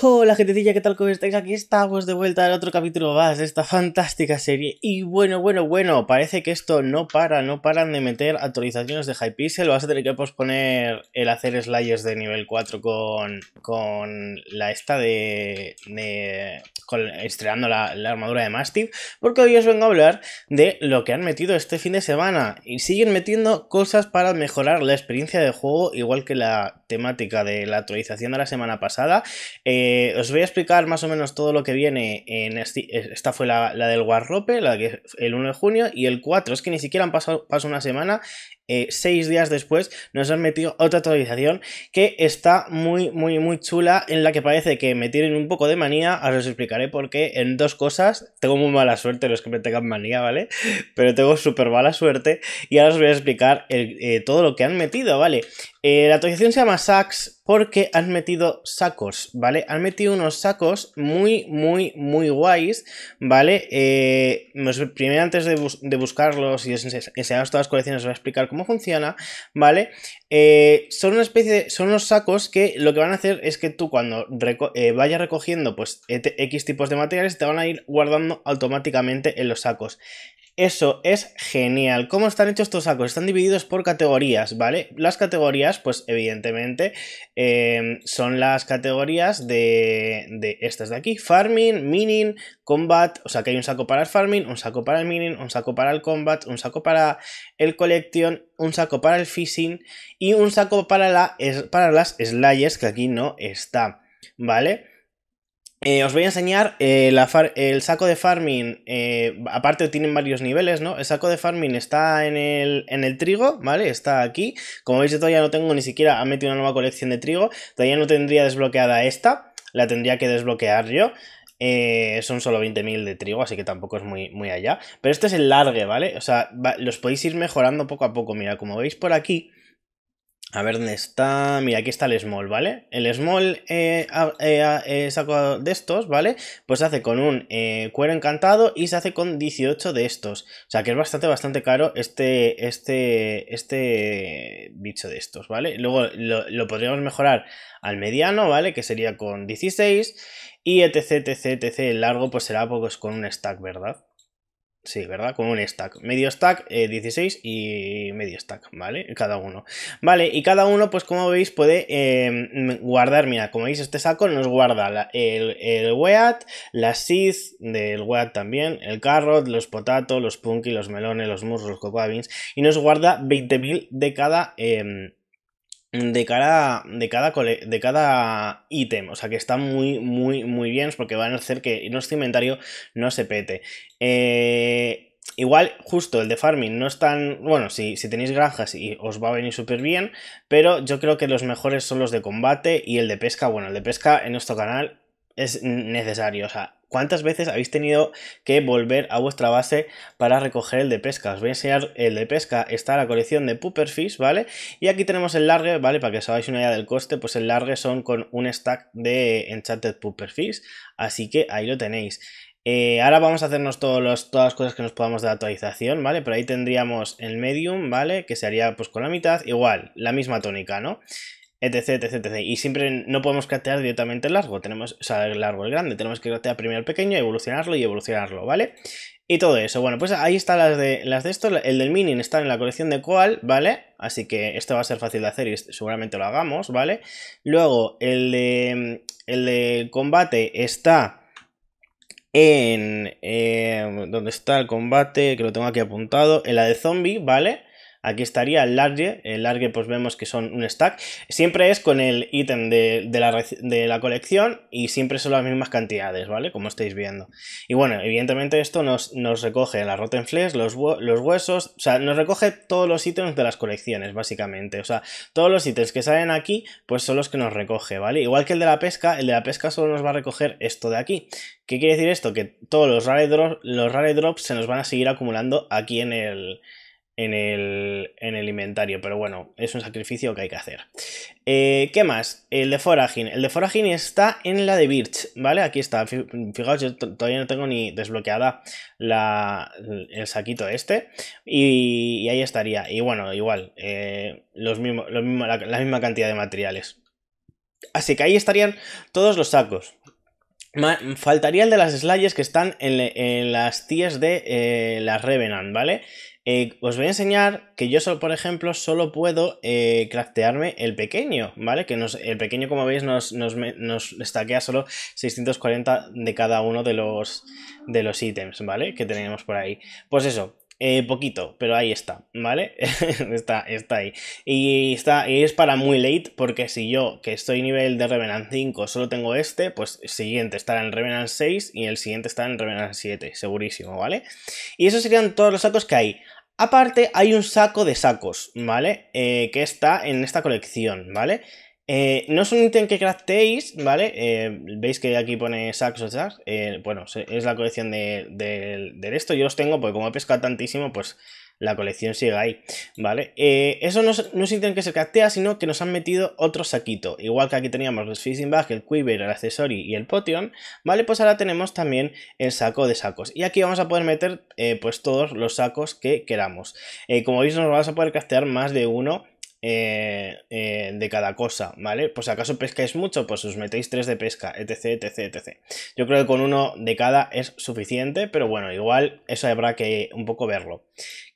Hola gentecilla, ¿qué tal? ¿Cómo estáis? Aquí estamos de vuelta en otro capítulo más de esta fantástica serie. Y bueno, bueno, bueno, parece que esto no para, no paran de meter actualizaciones de Hypixel. Vas a tener que posponer el hacer slayers de nivel 4 con, con la esta de... estrenando la, armadura de Mastiff. Porque hoy os vengo a hablar de lo que han metido este fin de semana. Y siguen metiendo cosas para mejorar la experiencia de juego, igual que la temática de la actualización de la semana pasada. Eh, eh, os voy a explicar más o menos todo lo que viene en eh, esta fue la, del Warrope, la que el 1 de junio, y el 4, es que ni siquiera han pasado una semana eh, seis días después nos han metido otra actualización que está muy, muy, muy chula en la que parece que me tienen un poco de manía. Ahora os explicaré por qué en dos cosas. Tengo muy mala suerte los que me tengan manía, ¿vale? Pero tengo súper mala suerte y ahora os voy a explicar eh, todo lo que han metido, ¿vale? Eh, la actualización se llama Sacks porque han metido sacos, ¿vale? Han metido unos sacos muy, muy, muy guays, ¿vale? primero antes de, de buscarlos y enseñaros todas las colecciones os voy a explicar cómo funciona, ¿vale? Eh, son una especie de, son unos sacos que lo que van a hacer es que tú cuando eh, vaya vayas recogiendo pues X e tipos de materiales te van a ir guardando automáticamente en los sacos. Eso es genial. ¿Cómo están hechos estos sacos? Están divididos por categorías, ¿vale? Las categorías, pues evidentemente, em, son las categorías de, estas de aquí. Farming, mining, combat. O sea que hay un saco para el farming, un saco para el mining, un saco para el combat, un saco para el collection, un saco para el fishing y un saco para, la, para las slayers que aquí no está, ¿vale? Eh, os voy a enseñar eh, el saco de farming, eh, aparte tienen varios niveles, ¿no? El saco de farming está en el, en el trigo, ¿vale? Está aquí. Como veis yo todavía no tengo ni siquiera, ha metido una nueva colección de trigo, todavía no tendría desbloqueada esta, la tendría que desbloquear yo. son solo 20.000 de trigo, así que tampoco es muy, muy allá. Pero este es el largue, ¿vale? O sea, los podéis ir mejorando poco a poco. Mira, como veis por aquí, a ver dónde está. Mira, aquí está el small, ¿vale? El small eh, eh, eh de estos, ¿vale? Pues se hace con un eh, cuero encantado y se hace con 18 de estos. O sea que es bastante, bastante caro este, este, este bicho de estos, ¿vale? Luego lo, podríamos mejorar al mediano, ¿vale? Que sería con 16. Y etc, etc, etc. El largo pues será pues, con un stack, ¿verdad? Sí, ¿verdad? Con un stack. Medio stack, 16 eh, y medio stack, ¿vale? Cada uno. Vale, y cada uno, pues como veis, puede em, guardar, mira, como veis, este saco nos guarda el, el WEAT, la Seed del WEAT también, el carrot, los potatos los punky, los melones, los murros, los cocoa y nos guarda 20.000 de cada... Em, de cada, de cada, de cada ítem. O sea que está muy, muy, muy bien porque van a hacer que nuestro inventario no se pete. Eh, igual, justo el de farming no es tan. Bueno, si, si tenéis granjas y os va a venir súper bien, pero yo creo que los mejores son los de combate y el de pesca. Bueno, el de pesca en nuestro canal es necesario. O sea, ¿Cuántas veces habéis tenido que volver a vuestra base para recoger el de pesca? Os voy a enseñar el de pesca, está la colección de Pupperfish, ¿vale? Y aquí tenemos el largue, ¿vale? Para que os hagáis una idea del coste, pues el largue son con un stack de Enchanted Pupperfish, así que ahí lo tenéis. Eh, ahora vamos a hacernos todas las cosas que nos podamos de actualización, ¿vale? Pero ahí tendríamos el medium, ¿vale? Que se haría pues con la mitad, igual, la misma tónica, ¿no? etc, etc, etc. Y siempre no podemos catear directamente el largo, tenemos, o sea, el largo el grande, tenemos que catear primero el pequeño, evolucionarlo y evolucionarlo, ¿vale? Y todo eso, bueno, pues ahí están las de, las de esto, el del Minin está en la colección de Coal, ¿vale? Así que esto va a ser fácil de hacer y seguramente lo hagamos, ¿vale? Luego, el de, el combate está en... Eh, ¿Dónde está el combate? Que lo tengo aquí apuntado, en la de zombie, ¿vale? Aquí estaría el large, el large pues vemos que son un stack. Siempre es con el ítem de, la, de, la, colección y siempre son las mismas cantidades, ¿vale? Como estáis viendo. Y bueno, evidentemente esto nos, nos recoge la rotten flesh, los, huesos, o sea, nos recoge todos los ítems de las colecciones, básicamente. O sea, todos los ítems que salen aquí, pues son los que nos recoge, ¿vale? Igual que el de la pesca, el de la pesca solo nos va a recoger esto de aquí. ¿Qué quiere decir esto? Que todos los rare los rare drops se nos van a seguir acumulando aquí en el en el, en inventario. Pero bueno, es un sacrificio que hay que hacer. Eh, ¿Qué más? El de Foraging. El de Foraging está en la de Birch, ¿vale? Aquí está. Fijaos, yo todavía no tengo ni desbloqueada la, el saquito este. Y, ahí estaría. Y bueno, igual, eh, los mismo, la, misma cantidad de materiales. Así que ahí estarían todos los sacos. Faltaría el de las Slayers que están en, las tías de eh, La las Revenant, ¿vale? Eh, os voy a enseñar que yo, solo, por ejemplo, solo puedo eh, craftearme el pequeño, ¿vale? Que el pequeño, como veis, nos, nos, stackea solo 640 de cada uno de los, de los ítems, ¿vale? Que tenemos por ahí. Pues eso, eh, poquito, pero ahí está, ¿vale? está, está ahí. Y está, y es para muy late, porque si yo, que estoy nivel de Revenant 5, solo tengo este, pues el siguiente estará en Revenant 6 y el siguiente estará en Revenant 7, segurísimo, ¿vale? Y esos serían todos los sacos que hay. Aparte, hay un saco de sacos, ¿vale? Eh, que está en esta colección, ¿vale? Eh, no es un ítem que craftéis, ¿vale? Eh, veis que aquí pone sacos o bueno, es la colección de, de, de, esto. Yo los tengo porque como he pescado tantísimo, pues la colección sigue ahí, ¿vale? Eh, eso no, no significa que se castea, sino que nos han metido otro saquito. Igual que aquí teníamos los Fishing Bag, el Quiver, el Accessory y el Potion, ¿vale? Pues ahora tenemos también el saco de sacos. Y aquí vamos a poder meter eh, pues todos los sacos que queramos. Eh, como veis nos vamos a poder castear más de uno eh, eh, de cada cosa, ¿vale? Pues acaso pescáis mucho, pues os metéis 3 de pesca, etc, etc, etc. Yo creo que con uno de cada es suficiente, pero bueno, igual eso habrá que un poco verlo.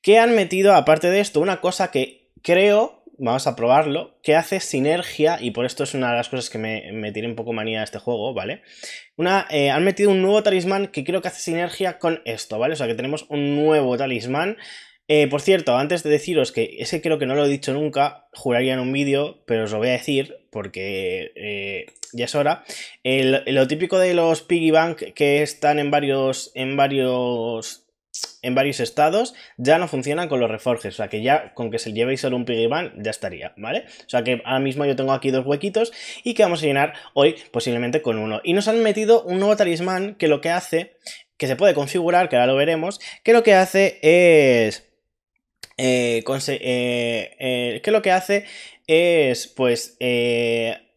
¿Qué han metido, aparte de esto, una cosa que creo, vamos a probarlo, que hace sinergia, y por esto es una de las cosas que me, tiene un poco manía este juego, ¿vale? Una, eh, han metido un nuevo talismán que creo que hace sinergia con esto, ¿vale? O sea que tenemos un nuevo talismán eh, por cierto, antes de deciros que ese creo que no lo he dicho nunca, juraría en un vídeo, pero os lo voy a decir porque eh, ya es hora. lo típico de los piggy bank que están en varios, en varios, en varios estados, ya no funcionan con los reforges, O sea que ya con que se llevéis solo un piggy bank ya estaría, ¿vale? O sea que ahora mismo yo tengo aquí dos huequitos y que vamos a llenar hoy posiblemente con uno. Y nos han metido un nuevo talismán que lo que hace que se puede configurar, que ahora lo veremos, que lo que hace es eh, eh, eh, eh, que lo que hace es pues eh,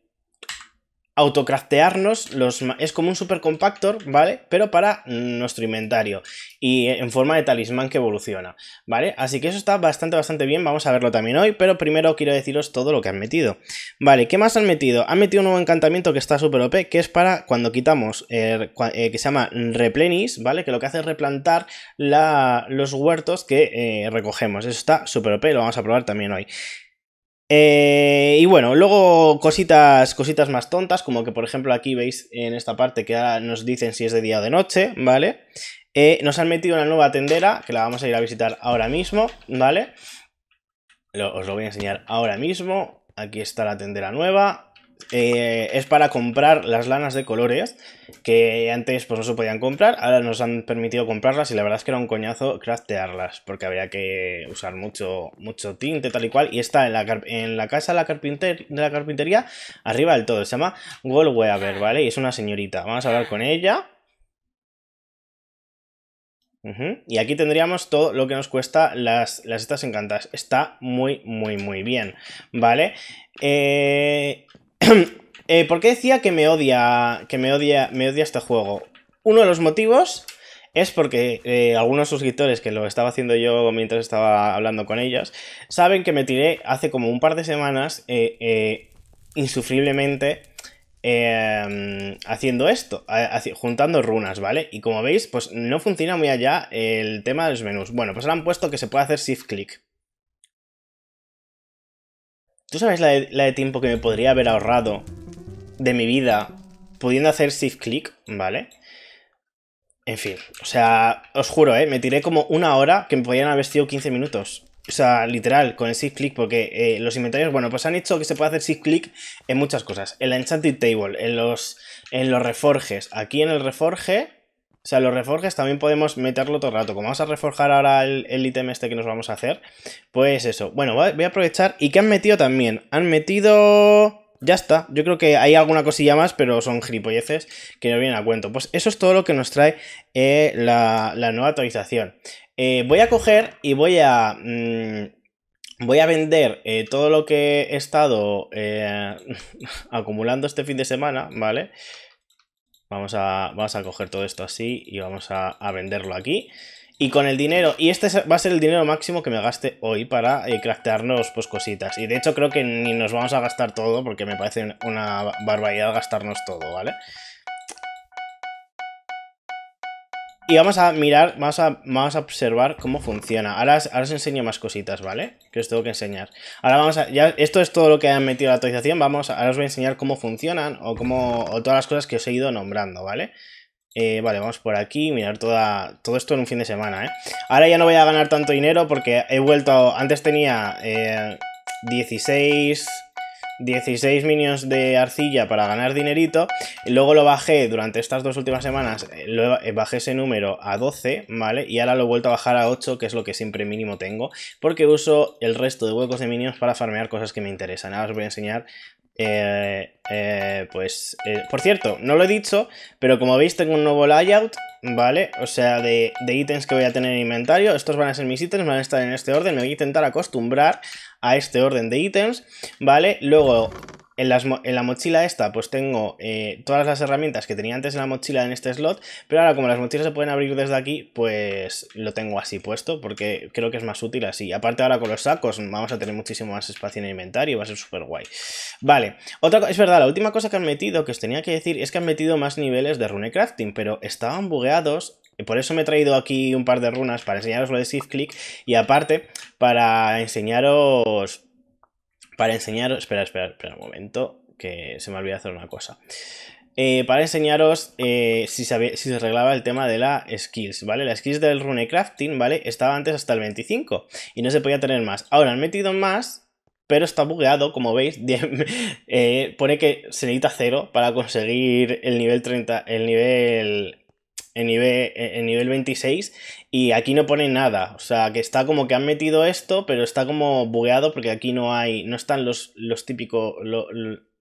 autocraftearnos los... Es como un super compactor, ¿vale? Pero para nuestro inventario y en forma de talismán que evoluciona, ¿vale? Así que eso está bastante, bastante bien, vamos a verlo también hoy, pero primero quiero deciros todo lo que han metido. Vale, ¿qué más han metido? Han metido un nuevo encantamiento que está súper OP, que es para cuando quitamos, eh, eh, que se llama Replenis, ¿vale? Que lo que hace es replantar los huertos que eh, recogemos. Eso está súper OP, lo vamos a probar también hoy. Eh, y bueno, luego cositas, cositas más tontas, como que por ejemplo aquí veis en esta parte que nos dicen si es de día o de noche, ¿vale? Eh, nos han metido una nueva tendera, que la vamos a ir a visitar ahora mismo, ¿vale? os lo voy a enseñar ahora mismo. Aquí está la tendera nueva. Eh, es para comprar las lanas de colores que antes pues no se podían comprar, ahora nos han permitido comprarlas y la verdad es que era un coñazo craftearlas porque había que usar mucho, mucho tinte tal y cual y está en la, en la casa de la, de la carpintería arriba del todo, se llama Goldweaver, ¿vale? Y es una señorita, vamos a hablar con ella. Y aquí tendríamos todo lo que nos cuesta las, las estas encantadas, Está muy, muy, muy bien, ¿vale? Eh, Eh, ¿Por qué decía que me odia. que me odia. me odia este juego? Uno de los motivos es porque eh, algunos suscriptores que lo estaba haciendo yo mientras estaba hablando con ellos, saben que me tiré hace como un par de semanas eh, insufriblemente haciendo esto, juntando runas, ¿vale? Y como veis, pues no funciona muy allá el tema de los menús. Bueno, pues ahora han puesto que se puede hacer shift click. ¿Tú sabes la de, tiempo que me podría haber ahorrado de mi vida pudiendo hacer shift click? ¿Vale? En fin, o sea, os juro, ¿eh? me tiré como una hora que me podían haber sido 15 minutos. O sea, literal, con el shift click, porque eh, los inventarios, bueno, pues han hecho que se puede hacer shift click en muchas cosas. En la Enchanted Table, en los, en los reforges. Aquí en el reforge o sea, los reforges también podemos meterlo todo el rato. Como vamos a reforjar ahora el ítem este que nos vamos a hacer, pues eso. Bueno, voy a aprovechar. ¿Y qué han metido también? Han metido... Ya está. Yo creo que hay alguna cosilla más, pero son gilipolleces que no vienen a cuento. Pues eso es todo lo que nos trae eh, la, nueva actualización. Eh, voy a coger y voy a... Mm, voy a vender eh, todo lo que he estado acumulando este fin de semana, ¿vale? Vamos a, coger todo esto así y vamos a, venderlo aquí. Y con el dinero, y este va a ser el dinero máximo que me gaste hoy para eh, craftearnos pues cositas. Y de hecho creo que ni nos vamos a gastar todo porque me parece una barbaridad gastarnos todo, ¿vale? Y vamos a mirar, vamos a, vamos observar cómo funciona. Ahora, os enseño más cositas, ¿vale? Que os tengo que enseñar. Ahora vamos a... esto es todo lo que han metido la actualización. Vamos, ahora os voy a enseñar cómo funcionan o cómo... O todas las cosas que os he ido nombrando, ¿vale? Eh, vale, vamos por aquí, mirar toda, todo esto en un fin de semana, ¿eh? Ahora ya no voy a ganar tanto dinero porque he vuelto... Antes tenía 16... Eh, 16 minions de arcilla para ganar dinerito. Luego lo bajé durante estas dos últimas semanas, eh, eh, bajé ese número a 12, ¿vale? Y ahora lo he vuelto a bajar a 8, que es lo que siempre mínimo tengo, porque uso el resto de huecos de minions para farmear cosas que me interesan. Ahora os voy a enseñar eh, eh, pues, eh, por cierto, no lo he dicho, pero como veis tengo un nuevo layout, ¿vale? O sea, de, de, ítems que voy a tener en inventario. Estos van a ser mis ítems, van a estar en este orden. Me voy a intentar acostumbrar a este orden de ítems, ¿vale? Luego, en, la mochila esta, pues tengo eh, todas las herramientas que tenía antes en la mochila en este slot, pero ahora como las mochilas se pueden abrir desde aquí, pues lo tengo así puesto, porque creo que es más útil así. Aparte ahora con los sacos vamos a tener muchísimo más espacio en el inventario, va a ser súper guay. Vale, otra es verdad, la última cosa que han metido, que os tenía que decir, es que han metido más niveles de runecrafting, pero estaban bugueados y por eso me he traído aquí un par de runas para enseñaros lo de shift click y aparte para enseñaros para enseñaros. Espera, espera, espera un momento, que se me olvidó hacer una cosa. Eh, para enseñaros eh, si, se, arreglaba el tema de la skills, ¿vale? La skills del Crafting, ¿vale? Estaba antes hasta el 25 y no se podía tener más. Ahora han metido más, pero está bugueado, como veis. Eh, pone que se necesita cero para conseguir el nivel 30, el nivel en nivel, nivel 26 y aquí no pone nada. O sea, que está como que han metido esto, pero está como bugueado porque aquí no hay, no están los, los típicos,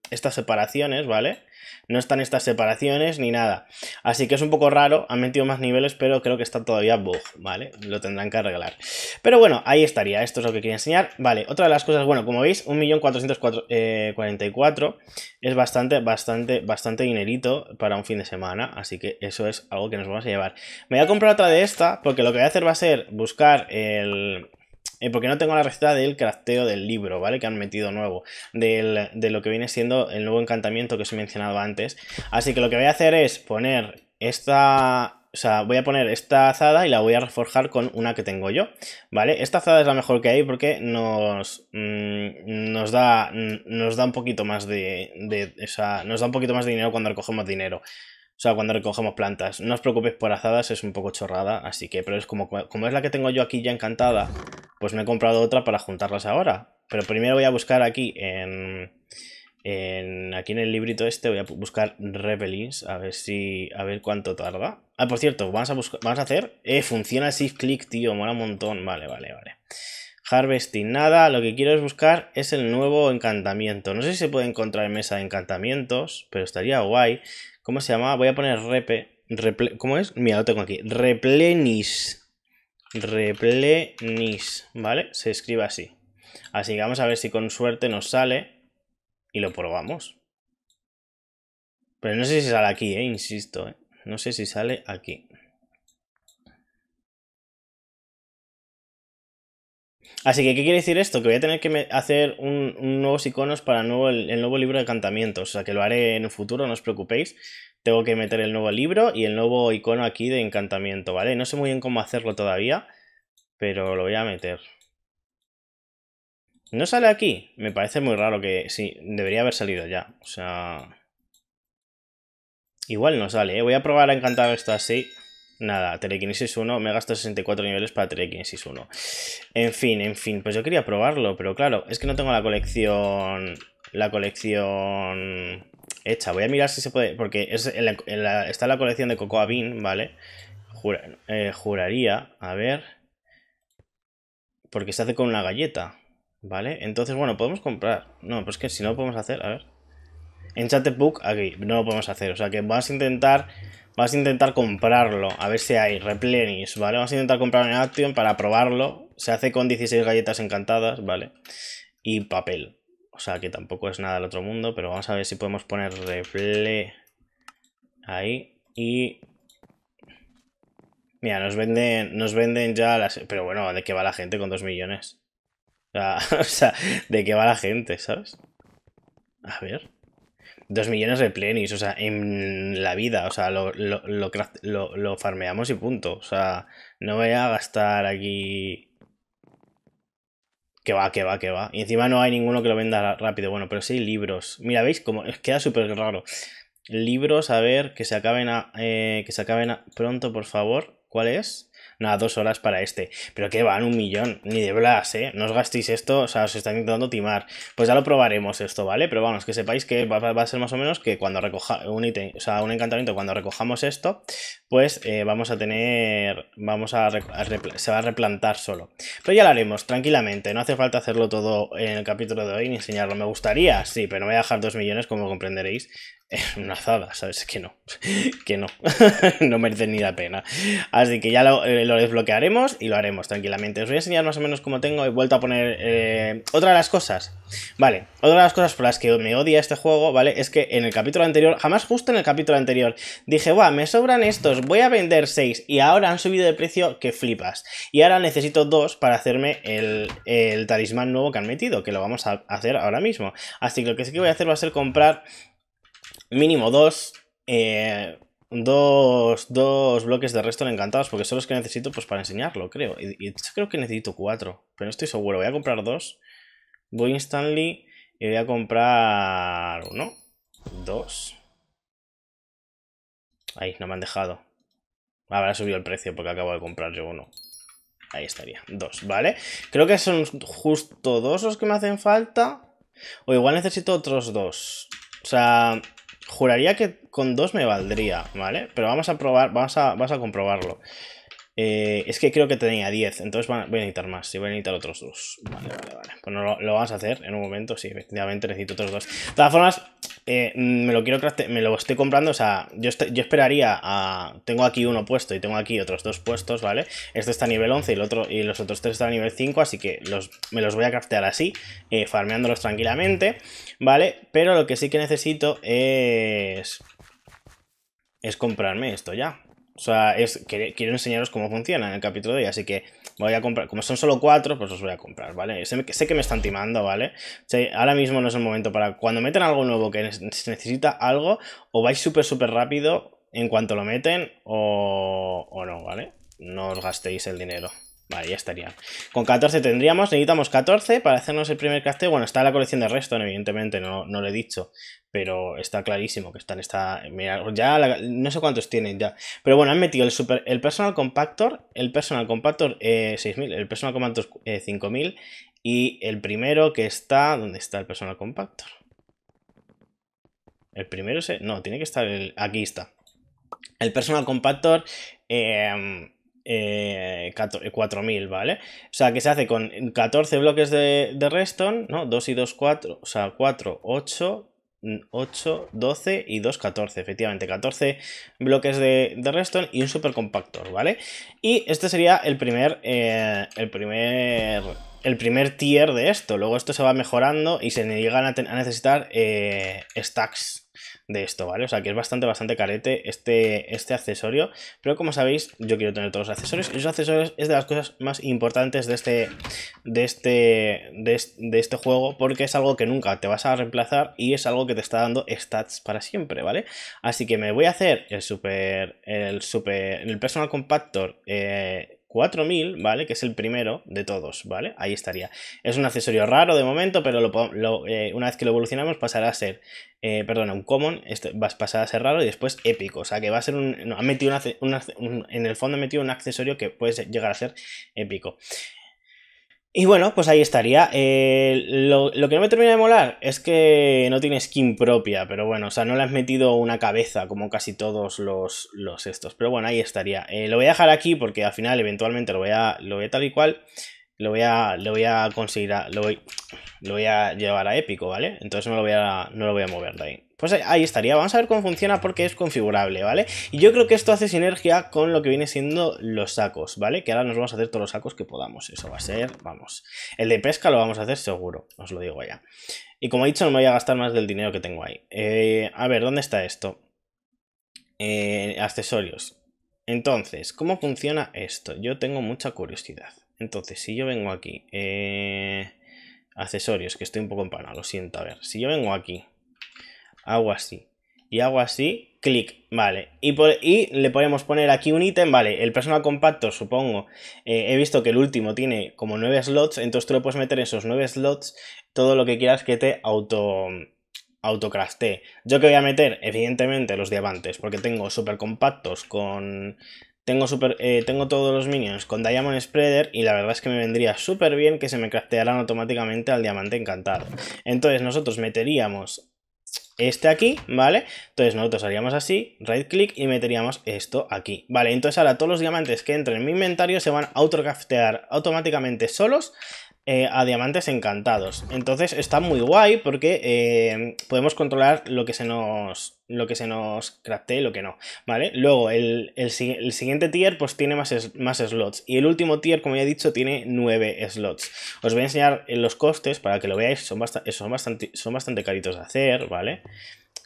estas separaciones, ¿vale? no están estas separaciones ni nada. Así que es un poco raro, han metido más niveles, pero creo que está todavía bug, ¿vale? Lo tendrán que arreglar. Pero bueno, ahí estaría, esto es lo que quería enseñar. Vale, otra de las cosas, bueno, como veis, 1.444 eh, es bastante, bastante, bastante dinerito para un fin de semana, así que eso es algo que nos vamos a llevar. Me voy a comprar otra de esta, porque lo que voy a hacer va a ser buscar el eh, porque no tengo la receta del crafteo del libro, ¿vale? Que han metido nuevo, de lo que viene siendo el nuevo encantamiento que os he mencionado antes. Así que lo que voy a hacer es poner esta... O sea, voy a poner esta azada y la voy a reforjar con una que tengo yo, ¿vale? Esta azada es la mejor que hay porque nos, mm, nos, da, mm, nos da un poquito más de, de... o sea, nos da un poquito más de dinero cuando recogemos dinero. O sea, cuando recogemos plantas. No os preocupéis por azadas, es un poco chorrada, así que, pero es como, como es la que tengo yo aquí ya encantada, pues me he comprado otra para juntarlas ahora. Pero primero voy a buscar aquí en, en aquí en el librito este, voy a buscar Rebelins, a ver si, a ver cuánto tarda. Ah, por cierto, vamos a buscar, vamos a hacer, eh, funciona el shift click, tío, mola un montón. Vale, vale, vale. Harvesting, nada, lo que quiero es buscar es el nuevo encantamiento. No sé si se puede encontrar en mesa de encantamientos, pero estaría guay. ¿Cómo se llama? Voy a poner repe. ¿Cómo es? Mira, lo tengo aquí. Replenis. Replenis. ¿Vale? Se escribe así. Así que vamos a ver si con suerte nos sale. Y lo probamos. Pero no sé si sale aquí, ¿eh? Insisto, ¿eh? No sé si sale aquí. Así que, ¿qué quiere decir esto? Que voy a tener que hacer un, nuevos iconos para el nuevo, el nuevo libro de encantamientos O sea, que lo haré en el futuro, no os preocupéis. Tengo que meter el nuevo libro y el nuevo icono aquí de encantamiento, ¿vale? No sé muy bien cómo hacerlo todavía, pero lo voy a meter. ¿No sale aquí? Me parece muy raro que... Sí, debería haber salido ya. O sea... Igual no sale, ¿eh? Voy a probar a encantar esto así. Nada, Telekinesis 1, me gasta 64 niveles para Telekinesis 1. En fin, en fin, pues yo quería probarlo, pero claro, es que no tengo la colección... La colección... Hecha, voy a mirar si se puede... Porque es la, está la colección de Cocoa Bean, ¿vale? Eh, juraría, a ver... Porque se hace con una galleta, ¿vale? Entonces, bueno, podemos comprar... No, pues que si no lo podemos hacer, a ver... En Book, aquí, no lo podemos hacer. O sea que vas a intentar Vas a intentar comprarlo, a ver si hay replenish, ¿vale? Vamos a intentar comprar en Action para probarlo. Se hace con 16 galletas encantadas, ¿vale? Y papel. O sea que tampoco es nada del otro mundo, pero vamos a ver si podemos poner replay. ahí. Y... Mira, nos venden, nos venden ya las... Pero bueno, ¿de qué va la gente con 2 millones? o sea ¿de qué va la gente, sabes? A ver. Dos millones de plenis, o sea, en la vida, o sea, lo, farmeamos y punto. O sea, no voy a gastar aquí... Que va, que va, que va. Y encima no hay ninguno que lo venda rápido. Bueno, pero sí libros. Mira, ¿veis? Como queda súper raro. Libros, a ver, que se acaben a, eh, que se acaben pronto, por favor. ¿Cuál es? nada, dos horas para este. Pero que van un millón, ni de Blas, ¿eh? No os gastéis esto, o sea, os están intentando timar. Pues ya lo probaremos esto, ¿vale? Pero vamos, que sepáis que va, a ser más o menos que cuando recoja un ítem, o sea, un encantamiento, cuando recojamos esto, pues eh, vamos a tener, vamos a, se va a replantar solo. Pero ya lo haremos, tranquilamente, no hace falta hacerlo todo en el capítulo de hoy ni enseñarlo. Me gustaría, sí, pero no voy a dejar dos millones, como comprenderéis, es una azada, ¿sabes? Que no, que no, no merece ni la pena. Así que ya eh, lo, desbloquearemos y lo haremos tranquilamente. Os voy a enseñar más o menos cómo tengo, he vuelto a poner eh, otra de las cosas. Vale, otra de las cosas por las que me odia este juego, ¿vale? Es que en el capítulo anterior, jamás justo en el capítulo anterior, dije, guau, me sobran estos, voy a vender 6 y ahora han subido de precio que flipas. Y ahora necesito dos para hacerme el, el talismán nuevo que han metido, que lo vamos a hacer ahora mismo. Así que lo que sí que voy a hacer va a ser comprar mínimo dos, eh, dos, dos bloques de resto encantados, porque son los que necesito pues, para enseñarlo, creo. Y, creo que necesito cuatro, pero no estoy seguro. Voy a comprar dos. Voy Instantly. y voy a comprar uno, dos. Ahí, no me han dejado. Ah, Habrá subido el precio porque acabo de comprar yo uno. Ahí estaría, dos, ¿vale? Creo que son justo dos los que me hacen falta. O igual necesito otros dos. O sea, Juraría que con dos me valdría, ¿vale? Pero vamos a probar, vamos a, a comprobarlo. Eh, es que creo que tenía 10, entonces voy a necesitar más. si voy a necesitar otros dos. Vale, vale, vale. Pues lo, lo, vamos a hacer en un momento, sí, efectivamente necesito otros dos. De todas formas, eh, me lo quiero me lo estoy comprando, o sea, yo, yo esperaría a... Tengo aquí uno puesto y tengo aquí otros dos puestos, ¿vale? Este está a nivel 11 y, los otros tres están a nivel 5, así que me los voy a craftear así, eh, farmeándolos tranquilamente, ¿vale? Pero lo que sí que necesito es... es comprarme esto ya. O sea, quiero enseñaros cómo funciona en el capítulo de hoy, así que voy a comprar, como son solo cuatro, pues los voy a comprar, ¿vale? Sé, sé que me están timando, ¿vale? ahora mismo no es el momento para, cuando meten algo nuevo que se necesita algo, o vais súper, súper rápido en cuanto lo meten, o, o no, ¿vale? No os gastéis el dinero. Vale, ya estaría. Con 14 tendríamos, necesitamos 14 para hacernos el primer crafteo. Bueno, está la colección de Reston, evidentemente, no, no lo he dicho. Pero está clarísimo que está en esta... Mira, ya no sé cuántos tienen ya. Pero bueno, han metido el super, el Personal Compactor, el Personal Compactor 6000, eh, el Personal Compactor 5000 eh, y el primero que está... ¿Dónde está el Personal Compactor? El primero se... No, tiene que estar Aquí está. El Personal Compactor... Eh, 4000, eh, eh, ¿vale? O sea, que se hace con 14 bloques de, de redstone, ¿no? 2 y 2, 4, o sea, 4, 8, 8, 12 y 2, 14, efectivamente, 14 bloques de, de redstone y un super compactor, ¿vale? Y este sería el primer, eh, el primer el primer tier de esto. Luego esto se va mejorando y se llegan a, necesitar stacks de esto, ¿vale? O sea, que es bastante, bastante carete este, este accesorio, pero como sabéis, yo quiero tener todos los accesorios, y los accesorios es de las cosas más importantes de este, de este, de, de este juego, porque es algo que nunca te vas a reemplazar y es algo que te está dando stats para siempre, ¿vale? Así que me voy a hacer el super, el super, el personal compactor, eh, 4000, ¿vale? Que es el primero de todos, ¿vale? Ahí estaría. Es un accesorio raro de momento, pero eh, una vez que lo evolucionamos pasará a ser, eh, perdona, un common, este, pasará a ser raro y después épico. O sea que va a ser un, metido en el fondo ha metido un accesorio que puede llegar a ser épico. Y bueno, pues ahí estaría. Eh, lo, que no me termina de molar es que no tiene skin propia, pero bueno, o sea, no le has metido una cabeza como casi todos los, estos. Pero bueno, ahí estaría. Eh, lo voy a dejar aquí porque al final eventualmente lo voy a, lo voy tal y cual. Lo voy a, lo voy a conseguir, lo, voy, lo voy a llevar a épico, ¿vale? Entonces no lo voy a, no lo voy a mover de ahí pues ahí estaría. Vamos a ver cómo funciona porque es configurable, ¿vale? Y yo creo que esto hace sinergia con lo que viene siendo los sacos, ¿vale? Que ahora nos vamos a hacer todos los sacos que podamos. Eso va a ser, vamos. El de pesca lo vamos a hacer seguro, os lo digo ya. Y como he dicho, no me voy a gastar más del dinero que tengo ahí. Eh, a ver, ¿dónde está esto? Eh, accesorios. Entonces, ¿cómo funciona esto? Yo tengo mucha curiosidad. Entonces, si yo vengo aquí... Eh, accesorios, que estoy un poco empanado, lo siento. A ver, si yo vengo aquí hago así y hago así, clic, vale. Y, por, y, le podemos poner aquí un ítem, vale, el personal compacto, supongo, eh, he visto que el último tiene como 9 slots, entonces tú le puedes meter en esos 9 slots todo lo que quieras que te auto autocrafté. Yo que voy a meter, evidentemente, los diamantes, porque tengo súper compactos con... Tengo, super, eh, tengo todos los minions con Diamond Spreader y la verdad es que me vendría súper bien que se me craftearan automáticamente al diamante encantado. Entonces nosotros meteríamos este aquí, ¿vale? Entonces nosotros haríamos así, right click y meteríamos esto aquí, ¿vale? Entonces ahora todos los diamantes que entren en mi inventario se van a autocraftear automáticamente solos eh, a diamantes encantados. Entonces está muy guay porque eh, podemos controlar lo que se nos lo que se nos crafte y lo que no, ¿vale? Luego, el, siguiente tier pues tiene más, más slots y el último tier, como ya he dicho, tiene 9 slots. Os voy a enseñar los costes para que lo veáis, son, son, bastante, son bastante caritos de hacer, ¿vale?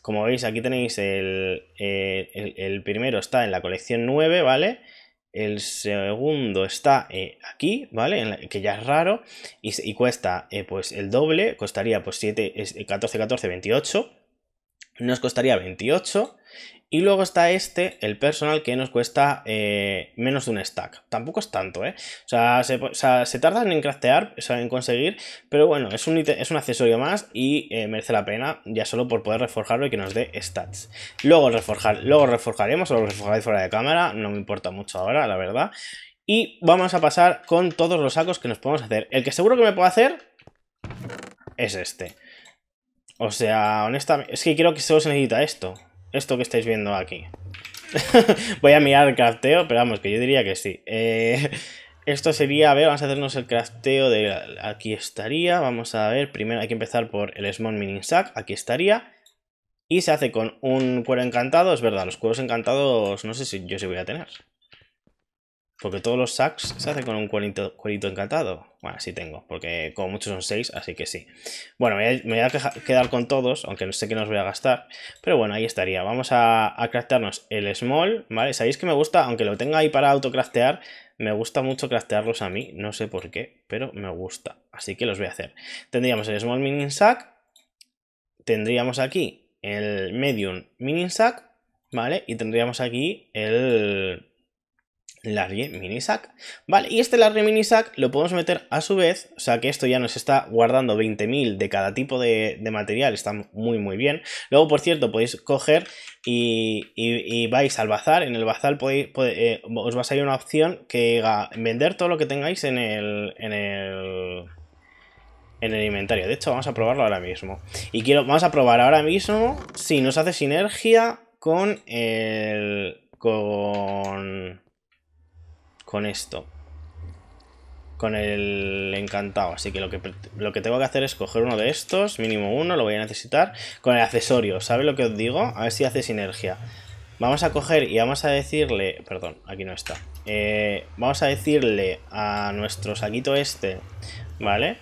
Como veis, aquí tenéis el, eh, primero está en la colección 9, ¿vale? vale el segundo está eh, aquí, ¿vale? que ya es raro. Y, cuesta eh, pues el doble. Costaría 7, 14, 14, 28. Nos costaría 28. Y luego está este, el personal, que nos cuesta eh, menos de un stack. Tampoco es tanto, ¿eh? O sea, se, tardan en craftear, en conseguir, pero bueno, es un, es un accesorio más y eh, merece la pena ya solo por poder reforjarlo y que nos dé stats. Luego reforjar, luego reforjaremos, o lo reforjaré fuera de cámara, no me importa mucho ahora, la verdad. Y vamos a pasar con todos los sacos que nos podemos hacer. El que seguro que me puedo hacer es este. O sea, honestamente, es que quiero que solo se necesita esto esto que estáis viendo aquí. Voy a mirar el crafteo, pero vamos, que yo diría que sí. Eh, esto sería, a ver, vamos a hacernos el crafteo de... Aquí estaría, vamos a ver, primero hay que empezar por el Small Mining Sack, aquí estaría. Y se hace con un cuero encantado, es verdad, los cueros encantados no sé si yo sí voy a tener. Porque todos los sacks se hacen con un cuerito, encantado. Bueno, sí tengo, porque como muchos son 6, así que sí. Bueno, me voy a quedar con todos, aunque no sé qué nos voy a gastar. Pero bueno, ahí estaría. Vamos a, a craftearnos el small, ¿vale? Sabéis que me gusta, aunque lo tenga ahí para autocraftear, me gusta mucho craftearlos a mí. No sé por qué, pero me gusta. Así que los voy a hacer. Tendríamos el small mini sack. Tendríamos aquí el medium mini sack, ¿vale? Y tendríamos aquí el Larry minisac. Vale, y este Larry minisac lo podemos meter a su vez, o sea que esto ya nos está guardando 20.000 de cada tipo de, material, está muy muy bien. Luego, por cierto, podéis coger y, y, vais al bazar, en el bazar podéis, eh, os va a salir una opción que vender todo lo que tengáis en el... En el en el inventario, de hecho vamos a probarlo ahora mismo y quiero, vamos a probar ahora mismo si nos hace sinergia con el con con esto. Con el encantado. Así que lo que, tengo que hacer es coger uno de estos. Mínimo uno, lo voy a necesitar. Con el accesorio. ¿Sabe lo que os digo? A ver si hace sinergia. Vamos a coger y vamos a decirle... Perdón, aquí no está. Eh, vamos a decirle a nuestro saquito este, ¿vale?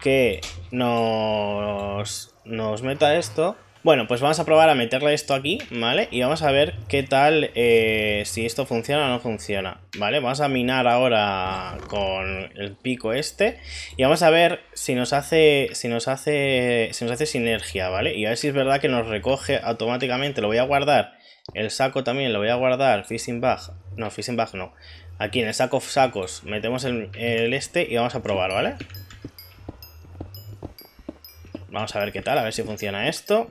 Que nos, nos meta esto bueno, pues vamos a probar a meterle esto aquí, ¿vale? Y vamos a ver qué tal, eh, si esto funciona o no funciona, ¿vale? Vamos a minar ahora con el pico este y vamos a ver si nos hace, si nos hace, si nos hace sinergia, ¿vale? Y a ver si es verdad que nos recoge automáticamente, lo voy a guardar, el saco también lo voy a guardar, fishing bag, no, fishing bag no. Aquí en el saco sacos metemos el este y vamos a probar, ¿vale? Vamos a ver qué tal, a ver si funciona esto.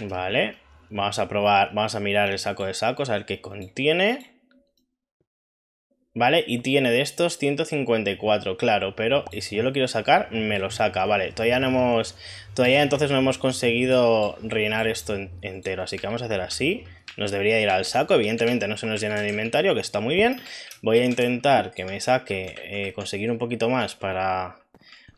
Vale. Vamos a probar, vamos a mirar el saco de sacos, a ver qué contiene. ¿Vale? Y tiene de estos 154, claro, pero y si yo lo quiero sacar, me lo saca, vale. Todavía no hemos, todavía entonces no hemos conseguido rellenar esto entero, así que vamos a hacer así. Nos debería ir al saco, evidentemente no se nos llena el inventario, que está muy bien. Voy a intentar que me saque, eh, conseguir un poquito más para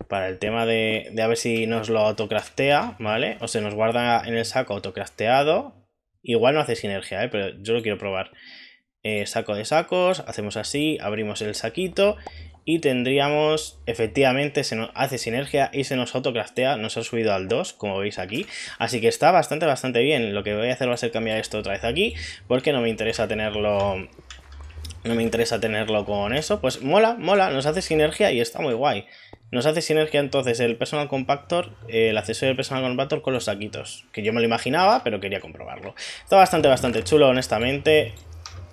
para el tema de, de a ver si nos lo autocraftea, ¿vale? O se nos guarda en el saco autocrafteado. Igual no hace sinergia, ¿eh? Pero yo lo quiero probar. Eh, saco de sacos, hacemos así, abrimos el saquito y tendríamos, efectivamente, se nos hace sinergia y se nos autocraftea, nos ha subido al 2, como veis aquí. Así que está bastante, bastante bien. Lo que voy a hacer va a ser cambiar esto otra vez aquí, porque no me interesa tenerlo... No me interesa tenerlo con eso. Pues mola, mola, nos hace sinergia y está muy guay. Nos hace sinergia entonces el Personal Compactor, el accesorio del Personal Compactor con los saquitos, que yo me lo imaginaba, pero quería comprobarlo. Está bastante, bastante chulo, honestamente.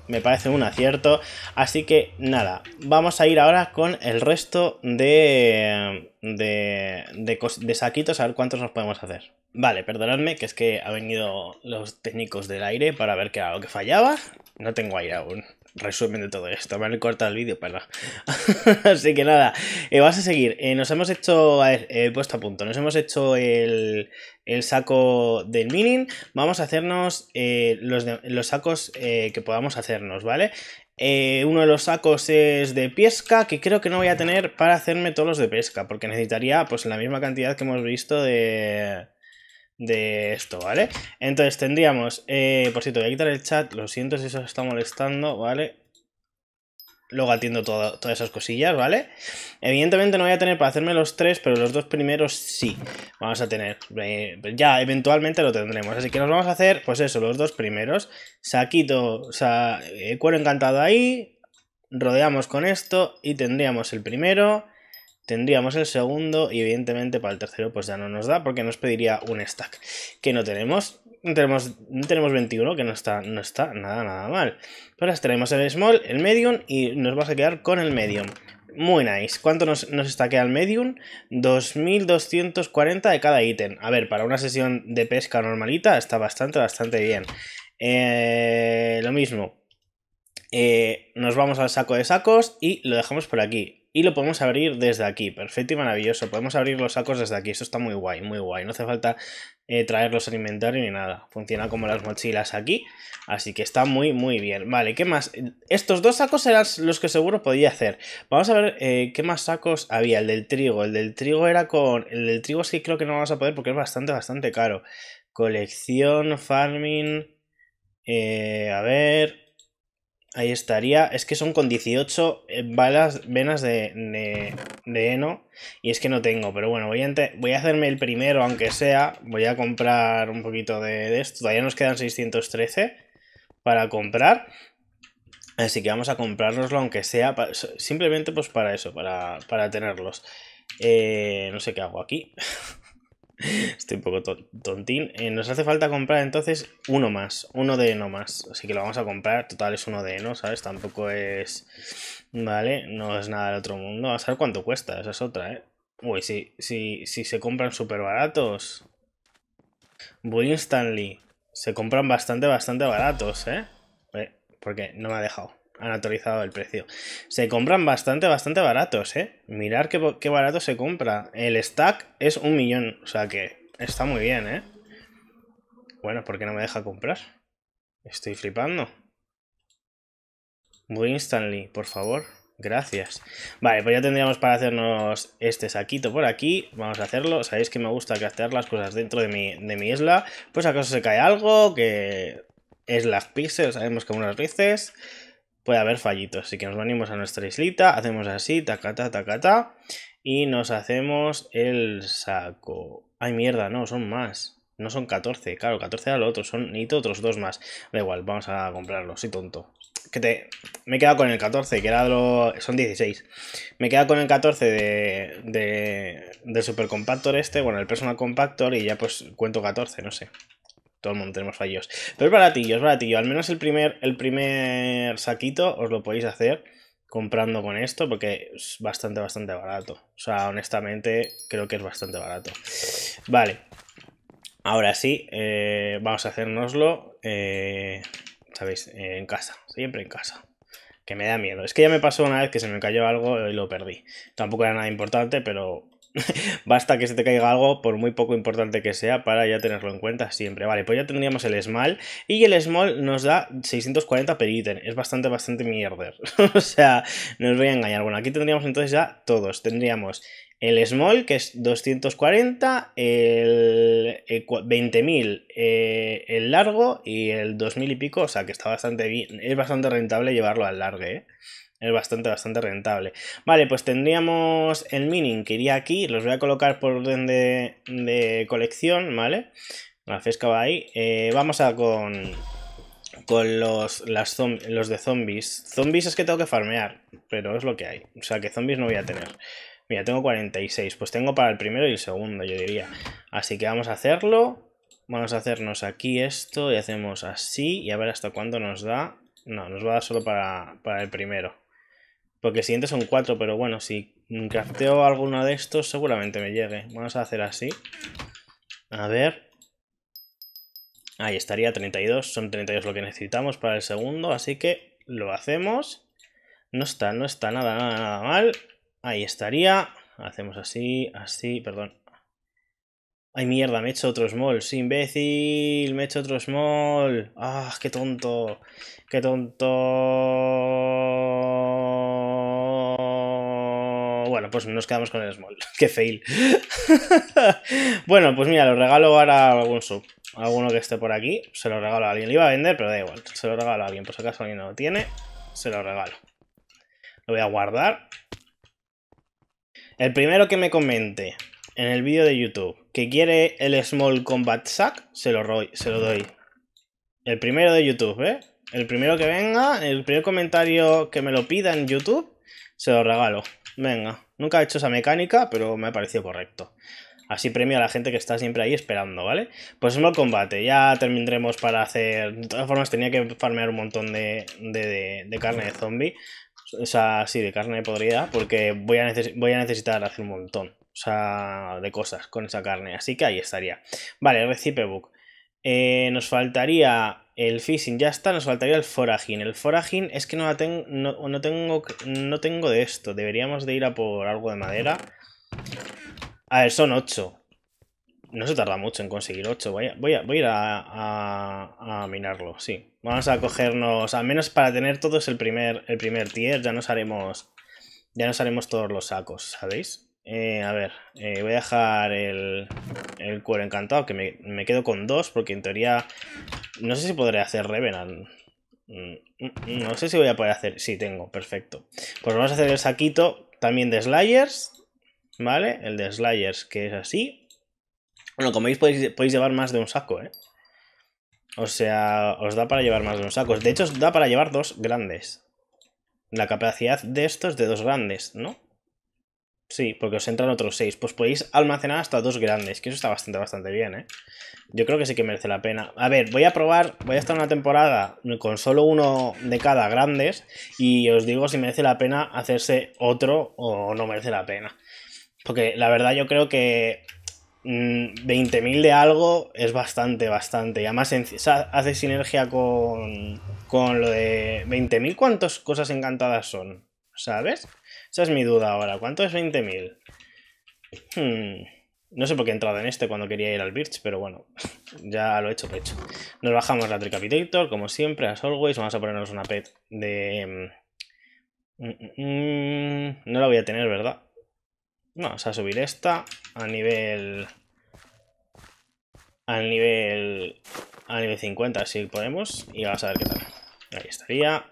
Me parece un acierto. Así que nada, vamos a ir ahora con el resto de, de, de saquitos, a ver cuántos nos podemos hacer. Vale, perdonadme, que es que han venido los técnicos del aire para ver qué era lo que fallaba. No tengo aire aún resumen de todo esto. Me han cortado el vídeo perdón, Así que nada, eh, vas a seguir. Eh, nos hemos hecho. Eh, puesto a punto. Nos hemos hecho el, saco del mining. Vamos a hacernos los, los, sacos que podamos hacernos, ¿vale? uno de los sacos es de pesca, que creo que no voy a tener para hacerme todos los de pesca, porque necesitaría pues la misma cantidad que hemos visto de de esto, ¿vale? Entonces tendríamos, eh, por cierto, voy a quitar el chat, lo siento si eso está molestando, ¿vale? Luego atiendo todas esas cosillas, ¿vale? Evidentemente no voy a tener para hacerme los tres, pero los dos primeros sí. Vamos a tener, eh, ya eventualmente lo tendremos. Así que nos vamos a hacer, pues eso, los dos primeros. Saquito, o sea, eh, cuero encantado ahí, rodeamos con esto y tendríamos el primero tendríamos el segundo y evidentemente para el tercero pues ya no nos da porque nos pediría un stack que no tenemos. tenemos, tenemos 21 que no está, no está nada nada mal. Pero tenemos el small, el medium y nos vas a quedar con el medium. Muy nice. ¿Cuánto nos, nos que el medium? 2.240 de cada ítem. A ver, para una sesión de pesca normalita está bastante, bastante bien. Eh, lo mismo, eh, nos vamos al saco de sacos y lo dejamos por aquí y lo podemos abrir desde aquí, perfecto y maravilloso. Podemos abrir los sacos desde aquí, esto está muy guay, muy guay. No hace falta eh, traerlos al inventario ni nada. Funciona como las mochilas aquí, así que está muy, muy bien. Vale, ¿qué más? Estos dos sacos eran los que seguro podía hacer. Vamos a ver eh, qué más sacos había. El del trigo, el del trigo era con... El del trigo sí creo que no vamos a poder porque es bastante, bastante caro. Colección, farming... Eh, a ver, Ahí estaría. Es que son con 18 eh, balas, venas de, heno. Y es que no tengo, pero bueno, voy a, voy a hacerme el primero, aunque sea. Voy a comprar un poquito de, esto. Todavía nos quedan 613 para comprar. Así que vamos a comprárnoslo, aunque sea simplemente pues para eso, para, tenerlos. Eh, no sé qué hago aquí. Estoy un poco tontín. Eh, nos hace falta comprar entonces uno más, uno de no más. Así que lo vamos a comprar. Total es uno de no, ¿sabes? Tampoco es. Vale, no es nada del otro mundo. A saber cuánto cuesta, esa es otra, ¿eh? Uy, si, si, si se compran súper baratos. Stanley. Se compran bastante, bastante baratos, ¿eh? eh porque no me ha dejado han actualizado el precio. Se compran bastante, bastante baratos, ¿eh? Mirar qué, qué, barato se compra. El stack es un millón, o sea que está muy bien, ¿eh? Bueno, ¿por qué no me deja comprar? Estoy flipando. Muy instantly, por favor. Gracias. Vale, pues ya tendríamos para hacernos este saquito por aquí. Vamos a hacerlo. Sabéis que me gusta craftear las cosas dentro de mi, de mi isla. Pues acaso se cae algo, que es las pixels, sabemos que unas veces puede haber fallitos. Así que nos venimos a nuestra islita, hacemos así, tacata, tacata, y nos hacemos el saco. Ay, mierda, no, son más. No son 14, claro, 14 era lo otro, son y otros dos más. Da igual, vamos a comprarlo, soy tonto. Que te... Me he quedado con el 14, que era lo... Son 16. Me he quedado con el 14 de... de... Del Super Compactor este, bueno, el Personal Compactor, y ya pues cuento 14, no sé todo el tenemos fallos. Pero es baratillo, es baratillo. Al menos el primer, el primer saquito os lo podéis hacer comprando con esto porque es bastante, bastante barato. O sea, honestamente creo que es bastante barato. Vale. Ahora sí, eh, vamos a hacernoslo, eh, ¿sabéis? en casa, siempre en casa. Que me da miedo. Es que ya me pasó una vez que se me cayó algo y lo perdí. Tampoco era nada importante, pero Basta que se te caiga algo, por muy poco importante que sea, para ya tenerlo en cuenta siempre. Vale, pues ya tendríamos el small y el small nos da 640 per ítem. Es bastante, bastante mierder. o sea, no os voy a engañar. Bueno, aquí tendríamos entonces ya todos. Tendríamos el small, que es 240, el, 20.000, eh, eh, el largo y el 2.000 y pico. O sea, que está bastante bien. Es bastante rentable llevarlo al largo, ¿eh? Es bastante, bastante rentable. Vale, pues tendríamos el mining que iría aquí. Los voy a colocar por orden de, colección, ¿vale? La fresca va ahí. Eh, vamos a con, con los, los de zombies. Zombies es que tengo que farmear, pero es lo que hay. O sea que zombies no voy a tener. Mira, tengo 46. Pues tengo para el primero y el segundo, yo diría. Así que vamos a hacerlo. Vamos a hacernos aquí esto y hacemos así. Y a ver hasta cuándo nos da. No, nos va a dar solo para, para el primero. Porque el siguiente son cuatro, pero bueno, si crafteo alguno de estos, seguramente me llegue. Vamos a hacer así. A ver. Ahí estaría 32. Son 32 lo que necesitamos para el segundo, así que lo hacemos. No está, no está nada, nada, nada mal. Ahí estaría. Hacemos así, así, perdón. Ay, mierda, me he hecho otro small. Sí, imbécil, me he hecho otro small. Ah, qué tonto. Qué tonto bueno, pues nos quedamos con el small. Qué fail. bueno, pues mira, lo regalo ahora a algún sub. Alguno que esté por aquí, se lo regalo a alguien. Lo iba a vender, pero da igual. Se lo regalo a alguien, por si acaso alguien no lo tiene. Se lo regalo. Lo voy a guardar. El primero que me comente en el vídeo de YouTube que quiere el Small Combat Sack, se lo, se lo doy. El primero de YouTube, ¿eh? El primero que venga, el primer comentario que me lo pida en YouTube, se lo regalo. Venga, nunca he hecho esa mecánica, pero me ha parecido correcto. Así premio a la gente que está siempre ahí esperando, ¿vale? Pues es combate, ya terminaremos para hacer... De todas formas, tenía que farmear un montón de, carne de zombie. O sea, sí, de carne podrida, porque voy a, voy a necesitar hacer un montón. O sea, de cosas con esa carne. Así que ahí estaría. Vale, recipe book. Eh, nos faltaría el Fishing ya está, nos faltaría el foraging. El foraging es que no, la no, tengo, no tengo de esto. Deberíamos de ir a por algo de madera. A ver, son 8. No se tarda mucho en conseguir 8. Voy a, voy a, ir a, minarlo, sí. Vamos a cogernos, al menos para tener todos el primer, el primer tier, ya nos haremos ya nos haremos todos los sacos, ¿sabéis? Eh, a ver, eh, voy a dejar el, el cuero encantado, que me, me, quedo con dos, porque en teoría no sé si podré hacer Revenant. Mm, mm, mm, no sé si voy a poder hacer... Sí, tengo, perfecto. Pues vamos a hacer el saquito también de Slayers. ¿Vale? El de Slayers, que es así. Bueno, como veis, podéis, podéis llevar más de un saco, ¿eh? O sea, os da para llevar más de un saco. De hecho, os da para llevar dos grandes. La capacidad de estos de dos grandes, ¿no? Sí, porque os entran otros seis. Pues podéis almacenar hasta dos grandes, que eso está bastante, bastante bien, ¿eh? Yo creo que sí que merece la pena. A ver, voy a probar, voy a estar una temporada con solo uno de cada grandes y os digo si merece la pena hacerse otro o no merece la pena. Porque la verdad yo creo que 20.000 mm, de algo es bastante, bastante. Y además hace sinergia con, con lo de 20.000. ¿Cuántas cosas encantadas son? ¿Sabes? Esa es mi duda ahora. ¿Cuánto es 20.000? Hmm. No sé por qué he entrado en este cuando quería ir al Birch, pero bueno, ya lo he hecho pecho. Nos bajamos la Tricapitator, como siempre, as always. Vamos a ponernos una pet de... Mm, mm, mm, no la voy a tener, ¿verdad? Vamos a subir esta a nivel... Al nivel... A nivel 50, si podemos. Y vamos a ver qué tal. Ahí estaría.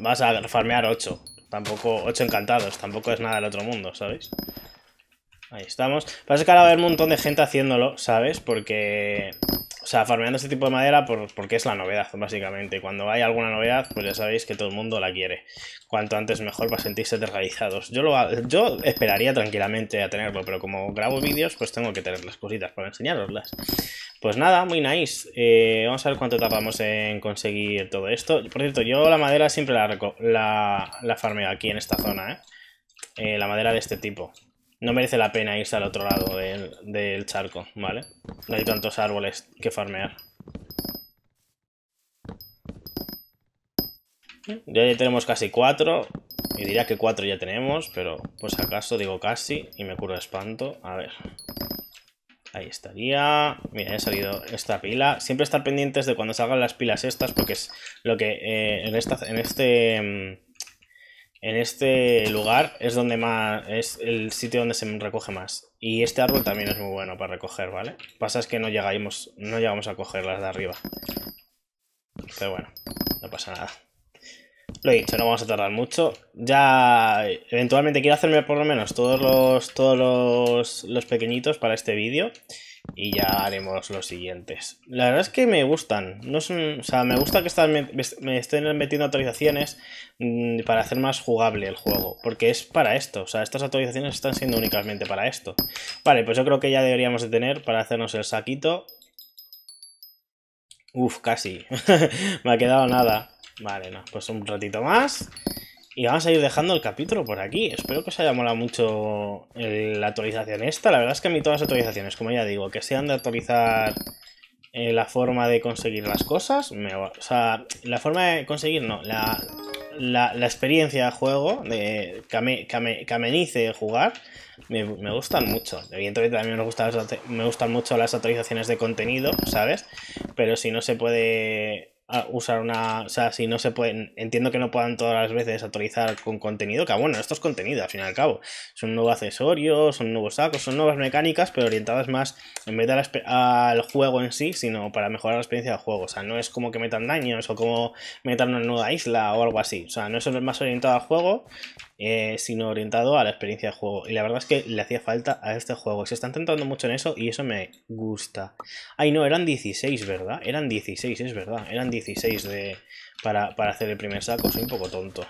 Vas a farmear 8. Tampoco... 8 encantados. Tampoco es nada del otro mundo, sabéis. Ahí estamos. parece que ahora va a haber un montón de gente haciéndolo, ¿sabes? Porque... O sea, farmeando este tipo de madera porque es la novedad, básicamente. Cuando hay alguna novedad, pues ya sabéis que todo el mundo la quiere. Cuanto antes mejor para sentirse desrealizados. Yo, lo, yo esperaría tranquilamente a tenerlo, pero como grabo vídeos, pues tengo que tener las cositas para enseñaroslas. Pues nada, muy nice. Eh, vamos a ver cuánto tapamos en conseguir todo esto. Por cierto, yo la madera siempre la, la, la farmeo aquí en esta zona, ¿eh? Eh, La madera de este tipo. No merece la pena irse al otro lado del, charco, ¿vale? No hay tantos árboles que farmear. Ya, tenemos casi cuatro. Y diría que cuatro ya tenemos, pero por pues acaso digo casi y me curo espanto. A ver. Ahí estaría. Mira, he salido esta pila. Siempre estar pendientes de cuando salgan las pilas estas, porque es lo que eh, en, en este mm, en este lugar es donde más es el sitio donde se recoge más. Y este árbol también es muy bueno para recoger, ¿vale? Pasa es que no llegamos, no llegamos a las de arriba. Pero bueno, no pasa nada. Lo he dicho, no vamos a tardar mucho. Ya eventualmente quiero hacerme por lo menos todos los, todos los, pequeñitos para este vídeo. Y ya haremos los siguientes. La verdad es que me gustan. No o sea, me gusta que me, estén metiendo actualizaciones mm, para hacer más jugable el juego. Porque es para esto. O sea, estas actualizaciones están siendo únicamente para esto. Vale, pues yo creo que ya deberíamos de tener para hacernos el saquito. Uf, casi. me ha quedado nada. Vale, no, pues un ratito más. Y vamos a ir dejando el capítulo por aquí. Espero que os haya molado mucho la actualización esta. La verdad es que a mí todas las actualizaciones, como ya digo, que sean de actualizar eh, la forma de conseguir las cosas. o sea, la forma de conseguir, no, la, experiencia de juego, de, que, jugar, me, gustan mucho. Evidentemente también me me gustan mucho las actualizaciones de contenido, ¿sabes? Pero si no se puede usar una. O sea, si no se pueden. Entiendo que no puedan todas las veces actualizar con contenido, que ah, bueno, esto es contenido al fin y al cabo. Son nuevos accesorios, son nuevos sacos, son nuevas mecánicas, pero orientadas más en vez de al juego en sí, sino para mejorar la experiencia del juego. O sea, no es como que metan daños o como metan una nueva isla o algo así. O sea, no es más orientado al juego eh, sino orientado a la experiencia de juego. Y la verdad es que le hacía falta a este juego. Se están centrando mucho en eso y eso me gusta. Ay, no, eran 16, ¿verdad? Eran 16, es verdad. Eran 16 de, para, hacer el primer saco. Soy un poco tonto.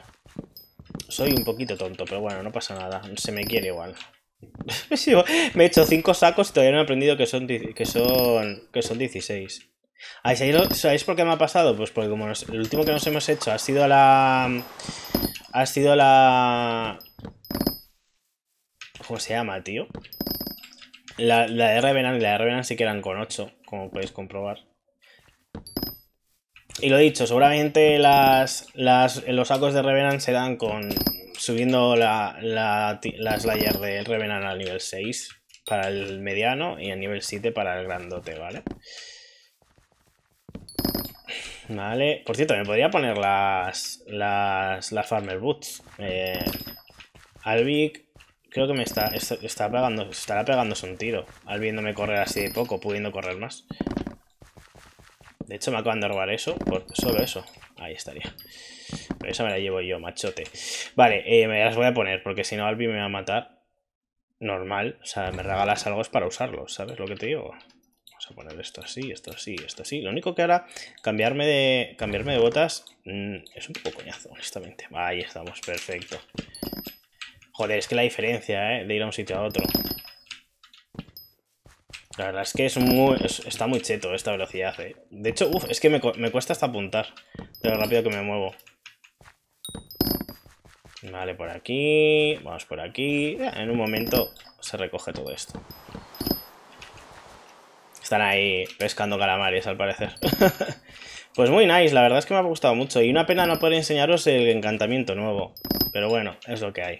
Soy un poquito tonto, pero bueno, no pasa nada. Se me quiere igual. me he hecho 5 sacos y todavía no he aprendido que son, que son, que son 16. Ah, ¿Sabéis por qué me ha pasado? Pues porque como el último que nos hemos hecho ha sido la... Ha sido la... ¿Cómo se llama, tío? La, la de Revenant y la de Revenant sí que eran con 8, como podéis comprobar. Y lo dicho, seguramente las, los sacos de Revenant se dan con... Subiendo la, la, Slayer de Revenant al nivel 6 para el mediano y al nivel 7 para el grandote, ¿vale? vale Vale. Por cierto, me podría poner las. Las. Las Farmer Boots. Eh, Albi, Creo que me está, está, pegando, estará pegándose un tiro al viéndome correr así de poco, pudiendo correr más. De hecho, me acaban de robar eso, por solo eso. Ahí estaría. Pero esa me la llevo yo, machote. Vale, eh, me las voy a poner, porque si no Albi me va a matar. Normal, o sea, me regalas algo es para usarlo, ¿sabes lo que te digo? Vamos a poner esto así, esto así, esto así. Lo único que hará cambiarme de, cambiarme de botas mm, es un poco coñazo, honestamente. Ahí estamos, perfecto. Joder, es que la diferencia, eh, De ir a un sitio a otro. La verdad es que es está muy cheto esta velocidad, ¿eh? De hecho, uff, es que me, me, cuesta hasta apuntar de lo rápido que me muevo. Vale, por aquí, vamos por aquí. En un momento se recoge todo esto. Están ahí pescando calamares, al parecer. pues muy nice, la verdad es que me ha gustado mucho. Y una pena no poder enseñaros el encantamiento nuevo. Pero bueno, es lo que hay.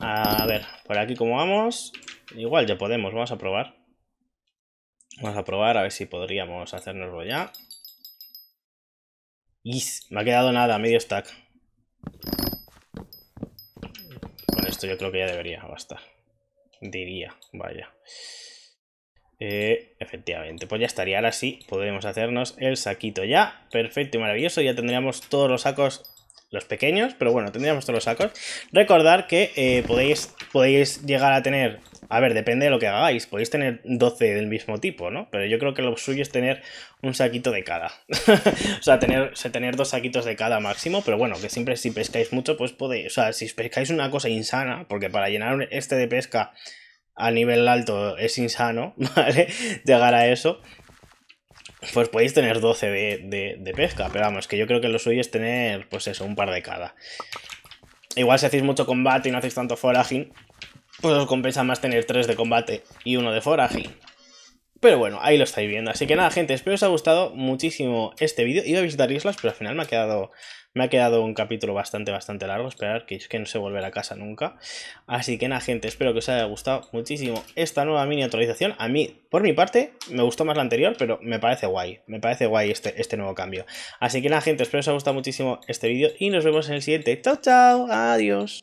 A ver, por aquí como vamos. Igual ya podemos, vamos a probar. Vamos a probar a ver si podríamos hacernoslo ya. ¡Yis! me ha quedado nada, medio stack. Con esto yo creo que ya debería bastar. Diría, vaya. Eh, efectivamente, pues ya estaría. Ahora sí, podremos hacernos el saquito ya. Perfecto y maravilloso. Ya tendríamos todos los sacos los pequeños, pero bueno, tendríamos todos los sacos. Recordar que eh, podéis, podéis llegar a tener, a ver, depende de lo que hagáis, podéis tener 12 del mismo tipo, ¿no? Pero yo creo que lo suyo es tener un saquito de cada. o sea, tener, tener dos saquitos de cada máximo, pero bueno, que siempre si pescáis mucho, pues podéis, o sea, si pescáis una cosa insana, porque para llenar este de pesca a nivel alto es insano, ¿vale? Llegar a eso. Pues podéis tener 12 de, pesca, pero vamos, que yo creo que lo suyo es tener, pues eso, un par de cada. Igual si hacéis mucho combate y no hacéis tanto foraging, pues os compensa más tener 3 de combate y uno de foraging. Pero bueno, ahí lo estáis viendo. Así que nada, gente, espero os haya gustado muchísimo este vídeo. Iba a visitar islas, pero al final me ha quedado me ha quedado un capítulo bastante, bastante largo. Esperar que es que no se vuelve a casa nunca. Así que nada, gente, espero que os haya gustado muchísimo esta nueva mini actualización. A mí, por mi parte, me gustó más la anterior, pero me parece guay. Me parece guay este, este nuevo cambio. Así que nada, gente, espero que os haya gustado muchísimo este vídeo y nos vemos en el siguiente. Chao, chao. Adiós.